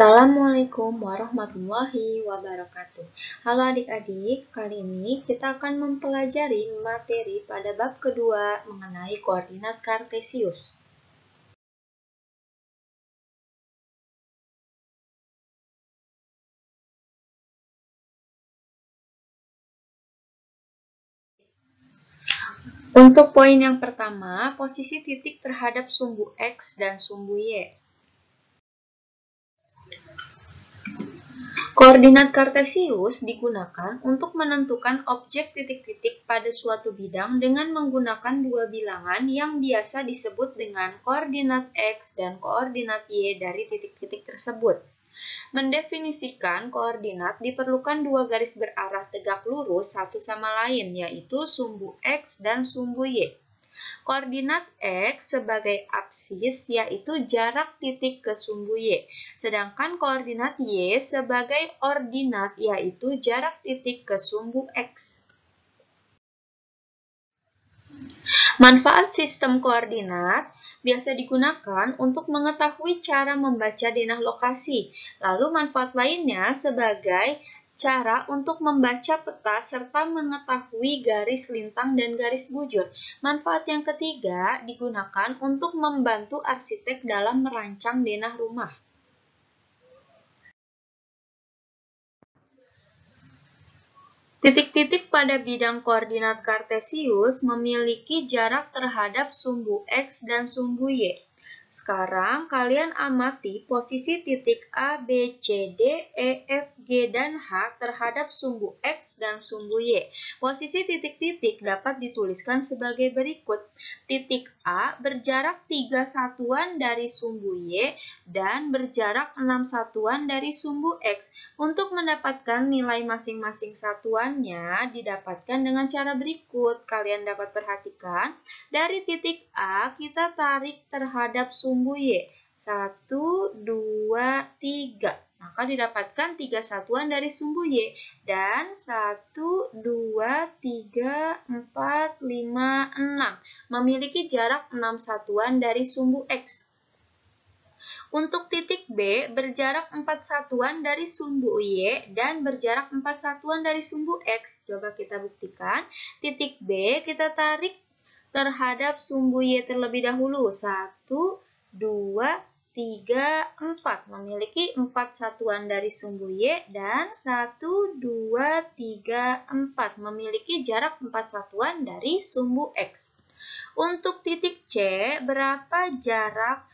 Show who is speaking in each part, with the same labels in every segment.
Speaker 1: Assalamualaikum warahmatullahi wabarakatuh. Halo adik-adik, kali ini kita akan mempelajari materi pada bab kedua mengenai koordinat kartesius. Untuk poin yang pertama, posisi titik terhadap sumbu X dan sumbu Y. Koordinat kartesius digunakan untuk menentukan objek titik-titik pada suatu bidang dengan menggunakan dua bilangan yang biasa disebut dengan koordinat X dan koordinat Y dari titik-titik tersebut. Mendefinisikan koordinat diperlukan dua garis berarah tegak lurus satu sama lain, yaitu sumbu X dan sumbu Y. Koordinat X sebagai absis yaitu jarak titik ke sumbu Y. Sedangkan koordinat Y sebagai ordinat yaitu jarak titik ke sumbu X. Manfaat sistem koordinat biasa digunakan untuk mengetahui cara membaca denah lokasi. Lalu manfaat lainnya sebagai cara untuk membaca peta serta mengetahui garis lintang dan garis bujur. Manfaat yang ketiga digunakan untuk membantu arsitek dalam merancang denah rumah. Titik-titik pada bidang koordinat kartesius memiliki jarak terhadap sumbu X dan sumbu Y. Sekarang kalian amati posisi titik A, B, C, D, E, F, G, dan H terhadap sumbu X dan sumbu Y. Posisi titik-titik dapat dituliskan sebagai berikut. Titik A berjarak 3 satuan dari sumbu Y dan berjarak 6 satuan dari sumbu X. Untuk mendapatkan nilai masing-masing satuannya didapatkan dengan cara berikut. Kalian dapat perhatikan, dari titik A kita tarik terhadap sumbu sumbu Y. 1, 2, 3. Maka didapatkan 3 satuan dari sumbu Y. Dan 1, 2, 3, 4, 5, 6. Memiliki jarak 6 satuan dari sumbu X. Untuk titik B, berjarak 4 satuan dari sumbu Y dan berjarak 4 satuan dari sumbu X. Coba kita buktikan. Titik B kita tarik terhadap sumbu Y terlebih dahulu. 1, 2, 3, 4 memiliki 4 satuan dari sumbu Y dan 1, 2, 3, 4 memiliki jarak 4 satuan dari sumbu X. Untuk titik C, berapa jarak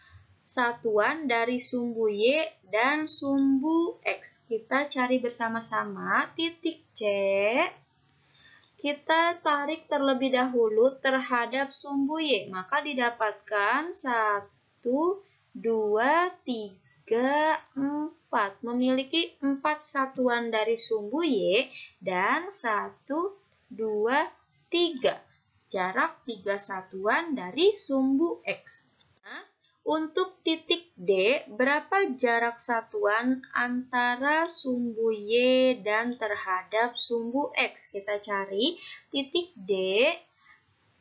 Speaker 1: satuan dari sumbu Y dan sumbu X? Kita cari bersama-sama titik C. Kita tarik terlebih dahulu terhadap sumbu Y, maka didapatkan 1, satu, dua, tiga, empat. Memiliki empat satuan dari sumbu Y dan satu, dua, tiga. Jarak tiga satuan dari sumbu X. Nah, untuk titik D, berapa jarak satuan antara sumbu Y dan terhadap sumbu X? Kita cari titik D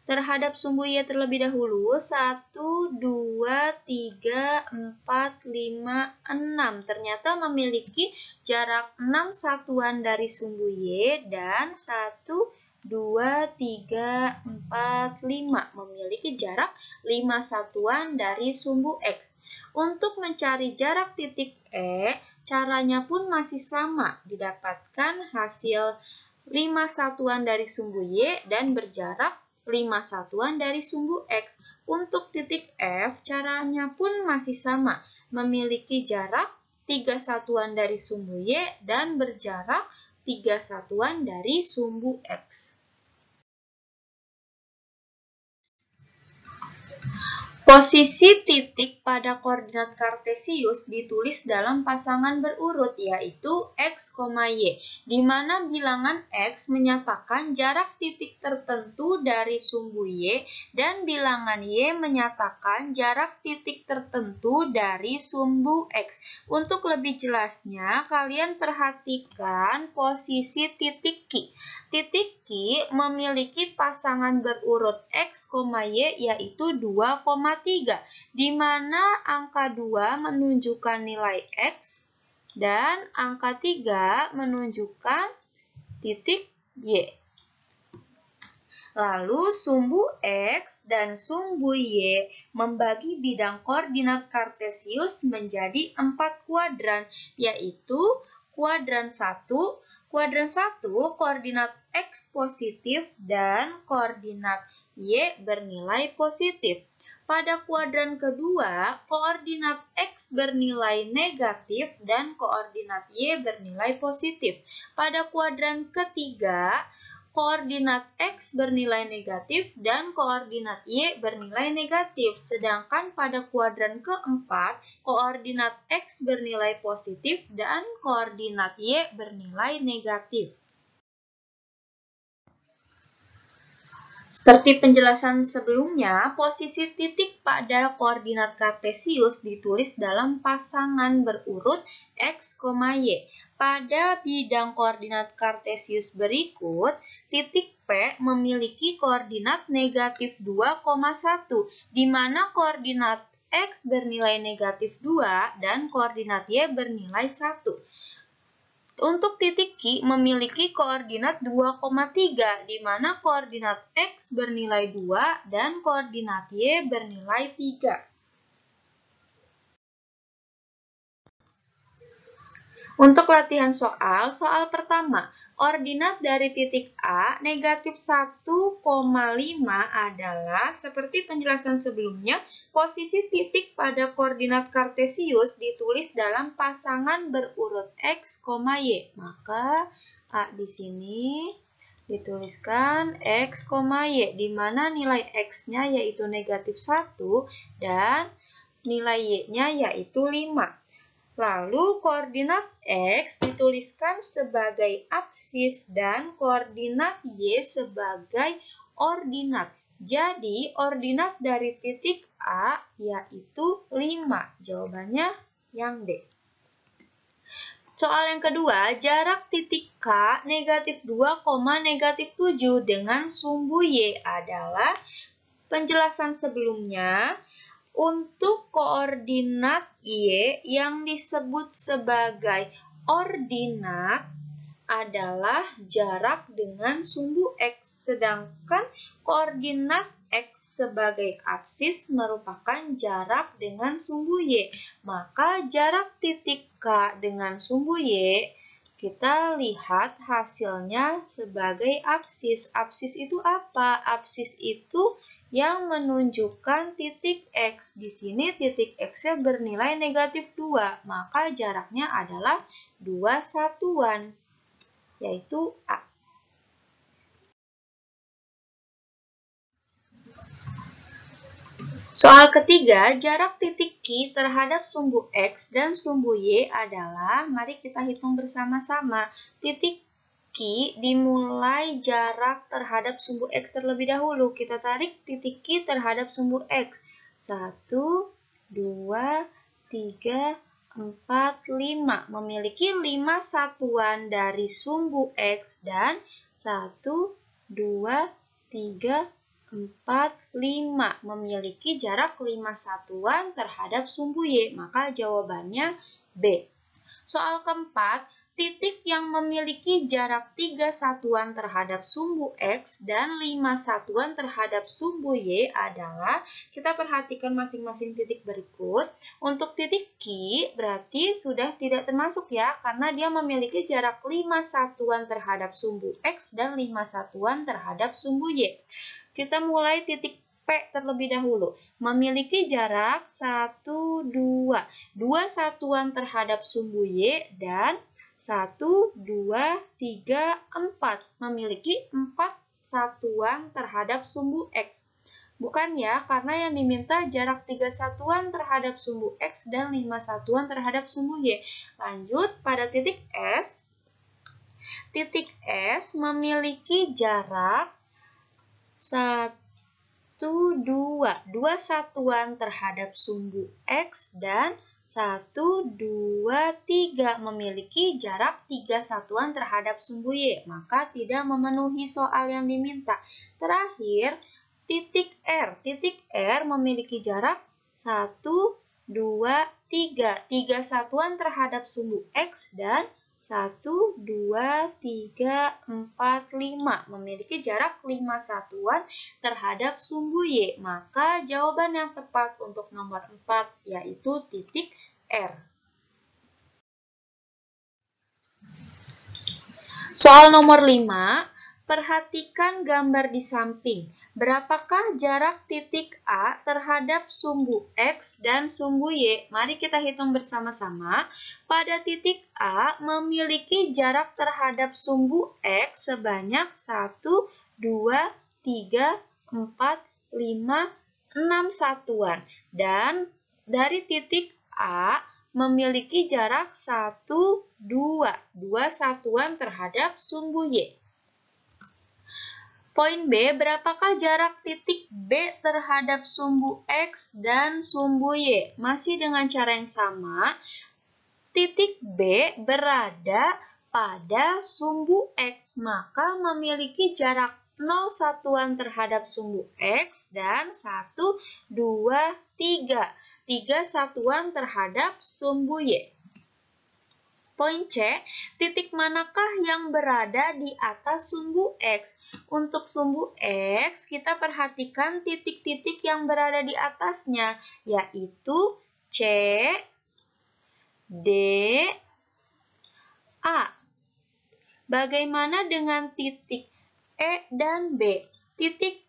Speaker 1: terhadap sumbu Y terlebih dahulu 1, 2, 3, 4, 5, 6 ternyata memiliki jarak 6 satuan dari sumbu Y dan 1, 2, 3, 4, 5 memiliki jarak 5 satuan dari sumbu X untuk mencari jarak titik E caranya pun masih sama didapatkan hasil 5 satuan dari sumbu Y dan berjarak 5 satuan dari sumbu X. Untuk titik F, caranya pun masih sama, memiliki jarak 3 satuan dari sumbu Y dan berjarak 3 satuan dari sumbu X. Posisi titik pada koordinat kartesius ditulis dalam pasangan berurut yaitu x, y, di mana bilangan x menyatakan jarak titik tertentu dari sumbu y dan bilangan y menyatakan jarak titik tertentu dari sumbu x. Untuk lebih jelasnya, kalian perhatikan posisi titik Q. Titik Q memiliki pasangan berurut x, y yaitu 2, 3, di mana angka 2 menunjukkan nilai X dan angka 3 menunjukkan titik Y. Lalu sumbu X dan sumbu Y membagi bidang koordinat kartesius menjadi 4 kuadran, yaitu kuadran 1, kuadran 1 koordinat X positif dan koordinat Y bernilai positif. Pada kuadran kedua, koordinat X bernilai negatif dan koordinat Y bernilai positif. Pada kuadran ketiga, koordinat X bernilai negatif dan koordinat Y bernilai negatif. Sedangkan pada kuadran keempat, koordinat X bernilai positif dan koordinat Y bernilai negatif. Seperti penjelasan sebelumnya, posisi titik pada koordinat kartesius ditulis dalam pasangan berurut x, y. Pada bidang koordinat kartesius berikut, titik P memiliki koordinat negatif 2,1, di mana koordinat X bernilai negatif 2 dan koordinat Y bernilai 1. Untuk titik Q memiliki koordinat 2,3 di mana koordinat X bernilai 2 dan koordinat Y bernilai 3. Untuk latihan soal, soal pertama, ordinat dari titik A negatif 1,5 adalah seperti penjelasan sebelumnya, posisi titik pada koordinat kartesius ditulis dalam pasangan berurut X, Y. Maka A di sini dituliskan X, Y, di mana nilai X-nya yaitu negatif 1 dan nilai Y-nya yaitu 5. Lalu koordinat X dituliskan sebagai absis dan koordinat Y sebagai ordinat. Jadi ordinat dari titik A yaitu 5. Jawabannya yang D. Soal yang kedua, jarak titik K negatif 2, negatif 7 dengan sumbu Y adalah penjelasan sebelumnya untuk koordinat Y yang disebut sebagai ordinat adalah jarak dengan sumbu X, sedangkan koordinat X sebagai absis merupakan jarak dengan sumbu Y. Maka jarak titik K dengan sumbu Y, kita lihat hasilnya sebagai absis. Absis itu apa? Absis itu yang menunjukkan titik X. Di sini titik X-nya bernilai negatif 2, maka jaraknya adalah 2 satuan, yaitu A. Soal ketiga, jarak titik Q terhadap sumbu X dan sumbu Y adalah, mari kita hitung bersama-sama, titik kaki dimulai jarak terhadap sumbu X terlebih dahulu. Kita tarik titik Q terhadap sumbu X. 1, 2, 3, 4, 5. Memiliki 5 satuan dari sumbu X dan 1, 2, 3, 4, 5. Memiliki jarak 5 satuan terhadap sumbu Y. Maka jawabannya B. Soal keempat, titik yang memiliki jarak 3 satuan terhadap sumbu X dan 5 satuan terhadap sumbu Y adalah kita perhatikan masing-masing titik berikut. Untuk titik Q berarti sudah tidak termasuk ya karena dia memiliki jarak 5 satuan terhadap sumbu X dan 5 satuan terhadap sumbu Y. Kita mulai titik P terlebih dahulu. Memiliki jarak 1, 2. 2 satuan terhadap sumbu Y dan 1, 2, 3, 4 memiliki 4 satuan terhadap sumbu X. Bukan ya, karena yang diminta jarak 3 satuan terhadap sumbu X dan 5 satuan terhadap sumbu Y. Lanjut, pada titik S, titik S memiliki jarak 1, 2, 2 satuan terhadap sumbu X dan 1, 2, 3 memiliki jarak 3 satuan terhadap sumbu Y, maka tidak memenuhi soal yang diminta. Terakhir, titik R. Titik R memiliki jarak 1, 2, 3. 3 satuan terhadap sumbu X dan 1, 2, 3, 4, 5 memiliki jarak 5 satuan terhadap sumbu Y. Maka jawaban yang tepat untuk nomor 4 yaitu titik R. R. Soal nomor 5, Perhatikan gambar di samping. Berapakah jarak titik A terhadap sumbu X dan sumbu Y? Mari kita hitung bersama-sama. Pada titik A memiliki jarak terhadap sumbu X sebanyak 1, 2, 3, 4, 5, 6 satuan. Dan dari titik A memiliki jarak 1, 2, 2 satuan terhadap sumbu Y. Poin B, berapakah jarak titik B terhadap sumbu X dan sumbu Y? Masih dengan cara yang sama, titik B berada pada sumbu X, maka memiliki jarak 0 satuan terhadap sumbu X dan 1, 2, 3. 3 satuan terhadap sumbu Y. Poin C, titik manakah yang berada di atas sumbu X? Untuk sumbu X, kita perhatikan titik-titik yang berada di atasnya, yaitu C, D, A. Bagaimana dengan titik E dan B? Titik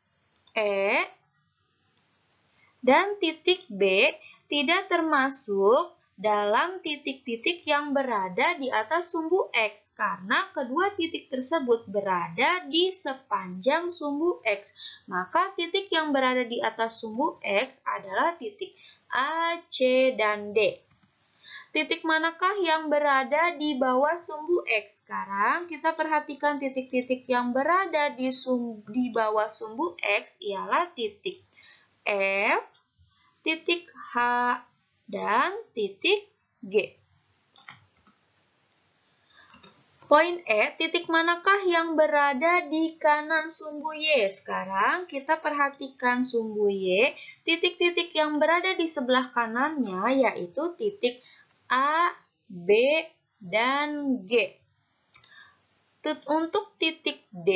Speaker 1: E dan titik B tidak termasuk dalam titik-titik yang berada di atas sumbu X karena kedua titik tersebut berada di sepanjang sumbu X. Maka titik yang berada di atas sumbu X adalah titik A, C, dan D. Titik manakah yang berada di bawah sumbu X? Sekarang kita perhatikan titik-titik yang berada di, sumbu, di bawah sumbu X ialah titik F, titik H, dan titik G. Poin E, titik manakah yang berada di kanan sumbu Y? Sekarang kita perhatikan sumbu Y, titik-titik yang berada di sebelah kanannya yaitu titik A, B, dan G. Untuk titik D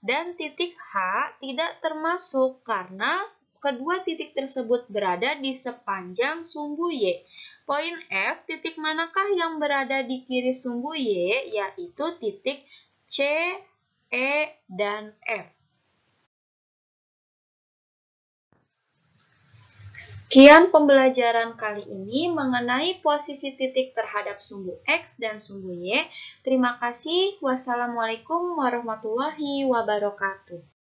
Speaker 1: dan titik H tidak termasuk karena Kedua titik tersebut berada di sepanjang sumbu Y. Poin F, titik manakah yang berada di kiri sumbu Y, yaitu titik C, E, dan F. Sekian pembelajaran kali ini mengenai posisi titik terhadap sumbu X dan sumbu Y. Terima kasih. Wassalamualaikum warahmatullahi wabarakatuh.